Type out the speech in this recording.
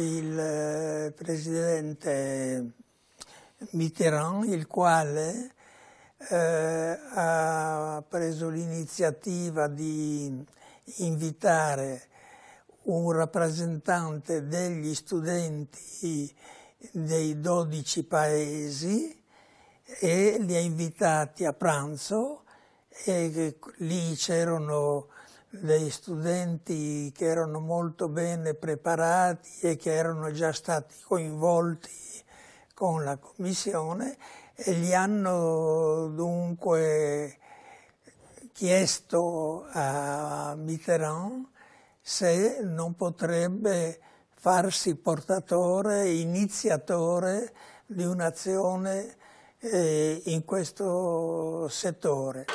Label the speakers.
Speaker 1: il eh, presidente Mitterrand, il quale eh, ha preso l'iniziativa di invitare un rappresentante degli studenti dei 12 paesi e li ha invitati a pranzo e lì c'erano dei studenti che erano molto bene preparati e che erano già stati coinvolti con la commissione e gli hanno dunque chiesto a Mitterrand se non potrebbe farsi portatore, iniziatore di un'azione eh, in questo settore.